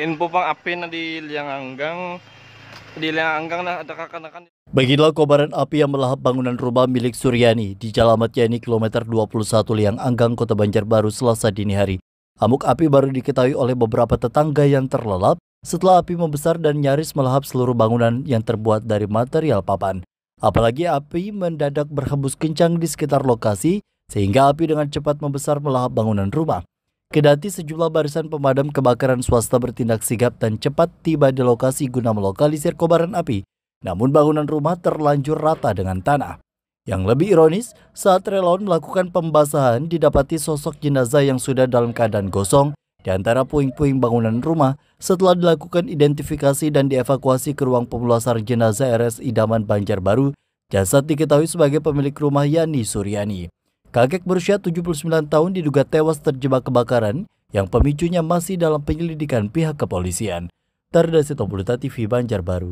info pang api na di liang anggang, di liang anggang na ada kakanakan Beginilah kobaran api yang melahap bangunan rumah milik Suryani di Jalan Ahmad Yani kilometer 21 Liang Anggang Kota Banjarbaru Selasa dini hari. Amuk api baru diketahui oleh beberapa tetangga yang terlelap setelah api membesar dan nyaris melahap seluruh bangunan yang terbuat dari material papan. Apalagi api mendadak berhembus kencang di sekitar lokasi sehingga api dengan cepat membesar melahap bangunan rumah. Kedati sejumlah barisan pemadam kebakaran swasta bertindak sigap dan cepat tiba di lokasi guna melokalisir kobaran api, namun bangunan rumah terlanjur rata dengan tanah. Yang lebih ironis, saat relawan melakukan pembasahan didapati sosok jenazah yang sudah dalam keadaan gosong di antara puing-puing bangunan rumah setelah dilakukan identifikasi dan dievakuasi ke ruang pemulasar jenazah RS Idaman Banjarbaru, jasad diketahui sebagai pemilik rumah Yani Suryani. Kakek berusia 79 tahun diduga tewas terjebak kebakaran yang pemicunya masih dalam penyelidikan pihak kepolisian. Tarda Sitompuluta TV Banjarbaru.